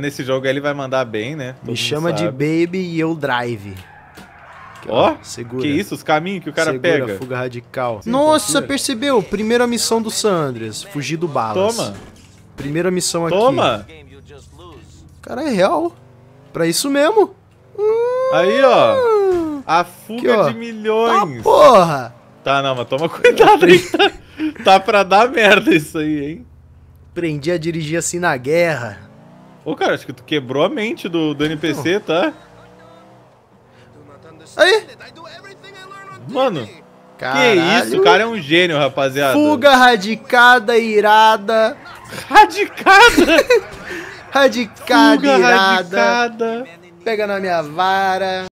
nesse jogo aí ele vai mandar bem, né? Todo Me chama de Baby e eu Drive. Ó, oh, segura. que isso, os caminhos que o cara segura, pega. fuga radical. Nossa, percebeu? Primeira missão do Sandres, fugir do balas. Toma. Primeira missão aqui. Toma. Cara, é real. Pra isso mesmo. Hum, aí, ó. A fuga aqui, ó. de milhões. Ah, porra. Tá, não, mas toma cuidado aí. Tá, tá pra dar merda isso aí, hein? Aprendi a dirigir assim na guerra. Ô, cara, acho que tu quebrou a mente do, do NPC, tá? Aí! Mano, Caralho. que isso? O cara é um gênio, rapaziada. Fuga radicada, irada. Radicada? radicada, Fuga irada. Radicada. Pega na minha vara.